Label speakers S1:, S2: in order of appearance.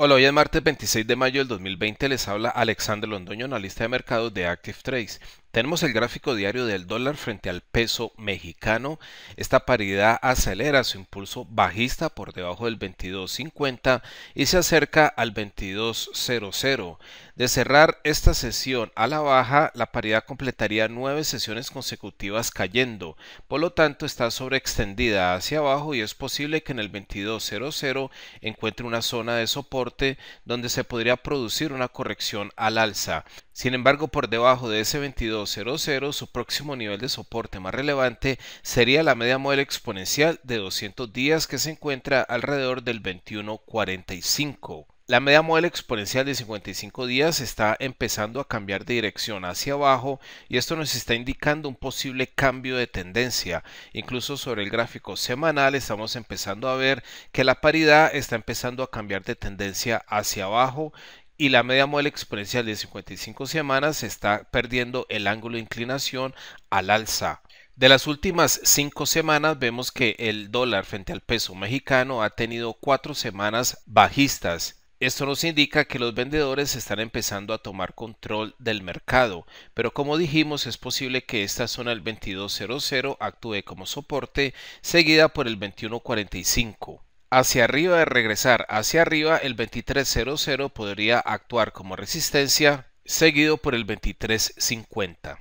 S1: Hola, hoy es martes 26 de mayo del 2020. Les habla Alexander Londoño, analista de mercados de Active Trades. Tenemos el gráfico diario del dólar frente al peso mexicano. Esta paridad acelera su impulso bajista por debajo del 22.50 y se acerca al 22.00. De cerrar esta sesión a la baja, la paridad completaría nueve sesiones consecutivas cayendo. Por lo tanto, está sobreextendida hacia abajo y es posible que en el 22.00 encuentre una zona de soporte donde se podría producir una corrección al alza. Sin embargo, por debajo de ese 22 su próximo nivel de soporte más relevante sería la media móvil exponencial de 200 días que se encuentra alrededor del 2145. La media móvil exponencial de 55 días está empezando a cambiar de dirección hacia abajo y esto nos está indicando un posible cambio de tendencia. Incluso sobre el gráfico semanal estamos empezando a ver que la paridad está empezando a cambiar de tendencia hacia abajo y la media móvil exponencial de 55 semanas está perdiendo el ángulo de inclinación al alza. De las últimas cinco semanas vemos que el dólar frente al peso mexicano ha tenido cuatro semanas bajistas. Esto nos indica que los vendedores están empezando a tomar control del mercado, pero como dijimos es posible que esta zona del 2200 actúe como soporte seguida por el 2145 hacia arriba de regresar hacia arriba, el 2300 podría actuar como resistencia, seguido por el 2350.